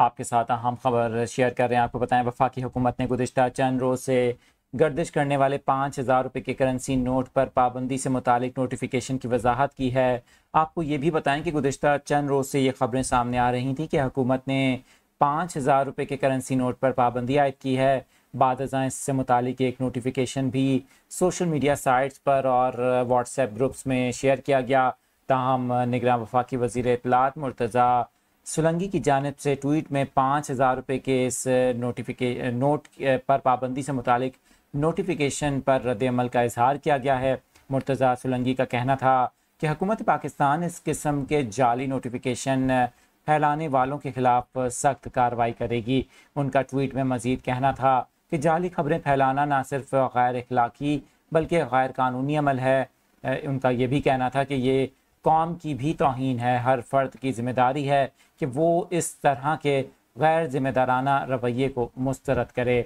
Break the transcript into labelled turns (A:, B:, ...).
A: आपके साथ अहम खबर शेयर कर रहे हैं आपको बताएं वफाकी हुकूमत ने गुजशत चंद रोज़ से गर्दिश करने वाले पाँच हज़ार रुपये के करेंसी नोट पर पाबंदी से मुतालिक नोटिफिकेशन की वजाहत की है आपको ये भी बताएं कि गुजशत चंद रोज़ से ये खबरें सामने आ रही थी कि हुकूमत ने पाँच हज़ार रुपये के करेंसी नोट पर पाबंदी आयद की है बाद इससे मुतल एक नोटिफिकेशन भी सोशल मीडिया साइट्स पर और व्हाट्सएप ग्रुप्स में शेयर किया गया तहम निगरान वफाकी वजीर इतलात मुर्तज़ा सुलंगी की जानब से ट्वीट में पाँच हज़ार रुपये के इस नोटिफिके नोट पर पाबंदी से मुतलिक नोटिफिकेशन पर रद्दमल का इजहार किया गया है मुर्तज़ा सुलंगी का कहना था कि हुकूमत पाकिस्तान इस किस्म के जाली नोटिफिकेशन फैलाने वालों के खिलाफ सख्त कार्रवाई करेगी उनका ट्वीट में मजीद कहना था कि जाली खबरें फैलाना ना सिर्फ गैर अखलाकी बल्कि गैर कानूनी अमल है उनका ये भी कहना था कि ये कौम की भी तोहन है हर फर्द की जिम्मेदारी है कि वो इस तरह के गैर जिम्मेदाराना रवैये को मुस्तरद करे